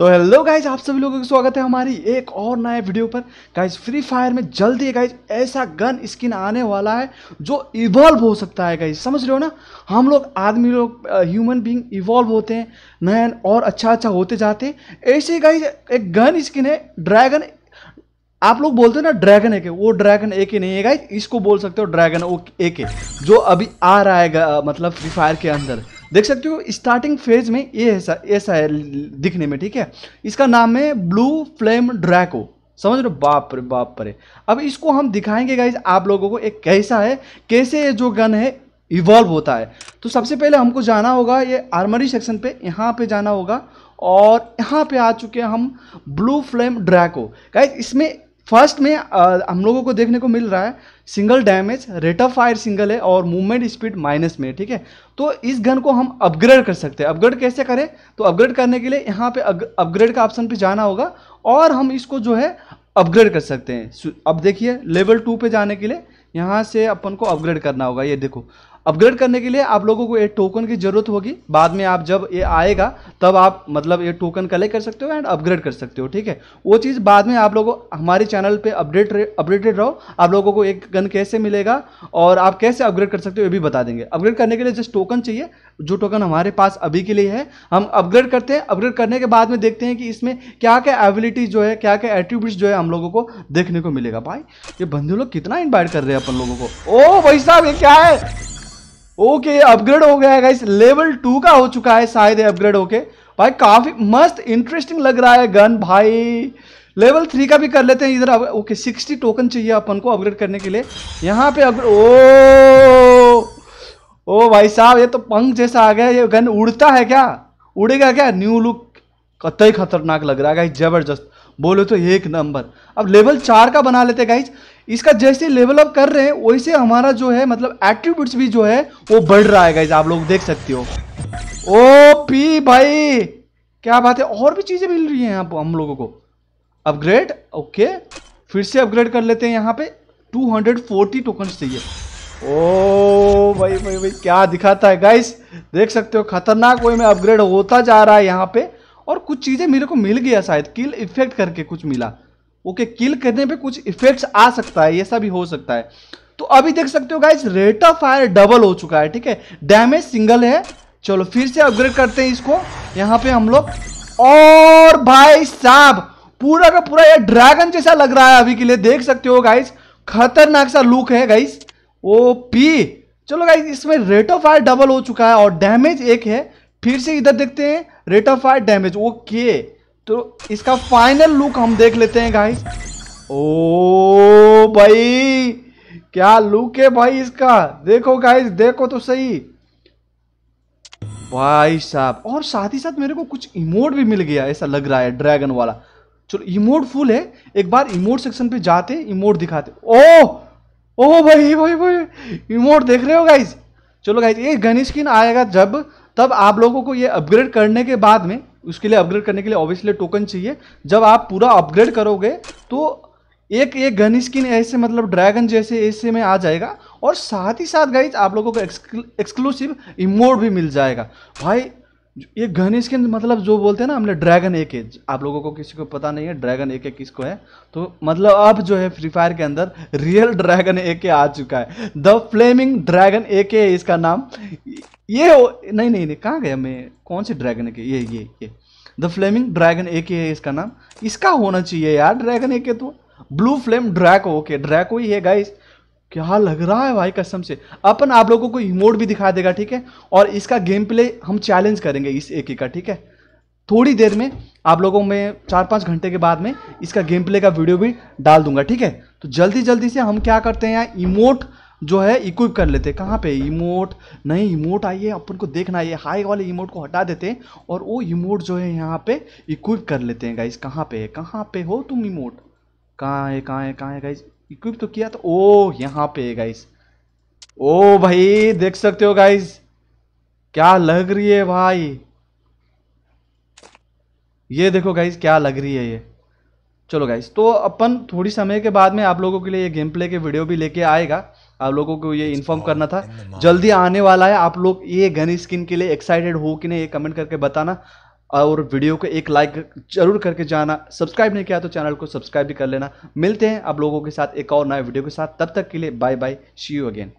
तो hello guys आप सभी लोगों का स्वागत है हमारी एक और नए वीडियो पर गाइज फ्री फायर में जल्दी है गाइज ऐसा गन स्किन आने वाला है जो इवॉल्व हो सकता है गाइज समझ रहे हो ना हम लोग आदमी लोग ह्यूमन बींग इवॉल्व होते हैं नया और अच्छा अच्छा होते जाते हैं ऐसे गाइज एक गन स्किन है ड्रैगन आप लोग बोलते हो ना ड्रैगन एक वो ड्रैगन एके नहीं है गाइज इसको बोल सकते हो ड्रैगन एके जो अभी आ रहा है मतलब फ्री फायर के अंदर देख सकते हो स्टार्टिंग फेज में ये ऐसा ऐसा है दिखने में ठीक है इसका नाम है ब्लू फ्लेम ड्रैको समझ रहे बाप रे बाप रे अब इसको हम दिखाएंगे गाइज आप लोगों को एक कैसा है कैसे ये जो गन है इवॉल्व होता है तो सबसे पहले हमको जाना होगा ये आर्मरी सेक्शन पे यहाँ पे जाना होगा और यहाँ पे आ चुके हैं हम ब्लू फ्लेम ड्रैको गाइज इसमें फर्स्ट में हम लोगों को देखने को मिल रहा है single damage rate of fire single है और मूवमेंट स्पीड माइनस में ठीक है तो इस गन को हम अपग्रेड कर सकते हैं अपग्रेड कैसे करें तो अपग्रेड करने के लिए यहाँ पे अपग्रेड का ऑप्शन पे जाना होगा और हम इसको जो है अपग्रेड कर सकते हैं अब देखिए लेवल टू पे जाने के लिए यहाँ से अपन को अपग्रेड करना होगा ये देखो अपग्रेड करने के लिए आप लोगों को ये टोकन की ज़रूरत होगी बाद में आप जब ये आएगा तब आप मतलब ये टोकन कलेक्ट कर सकते हो एंड अपग्रेड कर सकते हो ठीक है वो चीज़ बाद में आप लोगों हमारे चैनल पे अपडेट अपडेटेड रहो आप लोगों को एक गन कैसे मिलेगा और आप कैसे अपग्रेड कर सकते हो ये भी बता देंगे अपग्रेड करने के लिए जस्ट टोकन चाहिए जो टोकन हमारे पास अभी के लिए है हम अपग्रेड करते हैं अपग्रेड करने के बाद में देखते हैं कि इसमें क्या क्या एबिलिटी जो है क्या क्या एट्रीब्यूट जो है हम लोगों को देखने को मिलेगा भाई ये बंदे लोग कितना इन्वाइट कर रहे हैं अपन लोगों को ओ भाई साहब ये क्या है ओके अपग्रेड हो गया है लेवल टू का हो चुका है शायद अपग्रेड होके भाई काफी मस्त इंटरेस्टिंग लग रहा है गन भाई लेवल थ्री का भी कर लेते हैं इधर ओके सिक्सटी टोकन चाहिए अपन को अपग्रेड करने के लिए यहाँ पे अपग्रेड ओ ओ भाई साहब ये तो पंख जैसा आ गया ये गन उड़ता है क्या उड़ेगा क्या न्यू लुक कतई खतरनाक लग रहा है गाइज जबरदस्त बोलो तो एक नंबर अब लेवल चार का बना लेते गाइज इसका जैसे लेवल अप कर रहे हैं वैसे हमारा जो है मतलब एट्रीब्यूट भी जो है वो बढ़ रहा है आप लोग देख सकते हो ओ पी भाई क्या बात है और भी चीज़ें मिल रही हैं यहाँ हम लोगों को अपग्रेड ओके फिर से अपग्रेड कर लेते हैं यहाँ पे 240 टोकन चाहिए ओ भाई भाई भाई क्या दिखाता है गाइस देख सकते हो खतरनाक वे में अपग्रेड होता जा रहा है यहाँ पे और कुछ चीज़ें मेरे को मिल गया शायद किल इफेक्ट करके कुछ मिला ओके किल करने पे कुछ इफेक्ट्स आ सकता है ऐसा भी हो सकता है तो अभी देख सकते हो guys rate of fire double हो चुका है ठीक है डैमेज सिंगल है चलो फिर से अपग्रेड करते हैं इसको यहाँ पे हम लोग और भाई साहब पूरा का पूरा ये ड्रैगन जैसा लग रहा है अभी के लिए देख सकते हो गाइज खतरनाक सा लुक है गाइज ओ पी चलो गाइज इसमें रेट ऑफ फायर डबल हो चुका है और डैमेज एक है फिर से इधर देखते हैं rate of fire damage okay तो इसका फाइनल लुक हम देख लेते हैं गाइस ओ भाई क्या लुक है भाई इसका देखो गाइस देखो तो सही भाई साहब और साथ ही साथ मेरे को कुछ इमोट भी मिल गया ऐसा लग रहा है ड्रैगन वाला चलो इमोट फुल है एक बार इमोट सेक्शन पे जाते इमोट दिखाते ओ ओ भाई भाई भाई इमोट देख रहे हो गाइज चलो गाइज ये गन स्किन आएगा जब तब आप लोगों को ये अपग्रेड करने के बाद में उसके लिए अपग्रेड करने के लिए ऑब्वियसली टोकन चाहिए जब आप पूरा अपग्रेड करोगे तो एक एक गन स्किन ऐसे मतलब ड्रैगन जैसे ऐसे में आ जाएगा और साथ ही साथ गाइज आप लोगों को एक्सक्लूसिव इमोड भी मिल जाएगा भाई ये गन स्किन मतलब जो बोलते हैं ना हमने ड्रैगन एक एज आप लोगों को किसी को पता नहीं है ड्रैगन एक किसको है तो मतलब अब जो है फ्री फायर के अंदर रियल ड्रैगन एक आ चुका है द फ्लेमिंग ड्रैगन एक इसका नाम ये हो नहीं नहीं नहीं कहाँ गया मैं कौन से ड्रैगन के ये ये ये द फ्लेमिंग ड्रैगन ए के है इसका नाम इसका होना चाहिए यार ड्रैगन ए के तो blue flame Draco okay Draco ही है गाइस क्या लग रहा है भाई कसम से अपन आप लोगों को इमोट भी दिखा देगा ठीक है और इसका गेम प्ले हम चैलेंज करेंगे इस एके का ठीक है थोड़ी देर में आप लोगों में चार पाँच घंटे के बाद में इसका गेम प्ले का वीडियो भी डाल दूंगा ठीक है तो जल्दी जल्दी से हम क्या करते हैं यहाँ इमोट जो है इक्विप कर लेते कहाँ पे इमोट नहीं इमोट आई है अपन को देखना ये हाई वाले इमोट को हटा देते हैं और वो इमोट जो है यहाँ पे इक्विप कर लेते हैं गाइज कहाँ पे कहाँ पे हो तुम इमोट कहाँ है कहाँ है कहाँ है गाइज इक्विप तो किया तो ओ यहाँ पे है गाइज ओ भाई देख सकते हो गाइज क्या लग रही है भाई ये देखो गाइज क्या लग रही है ये चलो गाइज तो अपन थोड़ी समय के बाद में आप लोगों के लिए ये गेम प्ले के वीडियो भी लेके आएगा आप लोगों को ये इन्फॉर्म करना था जल्दी आने वाला है आप लोग ये गन स्किन के लिए एक्साइटेड हो कि नहीं ये कमेंट करके बताना और वीडियो को एक लाइक जरूर करके जाना सब्सक्राइब नहीं किया तो चैनल को सब्सक्राइब भी कर लेना मिलते हैं आप लोगों के साथ एक और नए वीडियो के साथ तब तक के लिए bye bye see you again